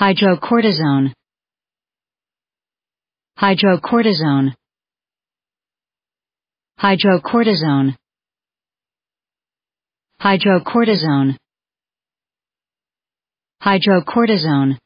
hydrocortisone hydrocortisone hydrocortisone hydrocortisone hydrocortisone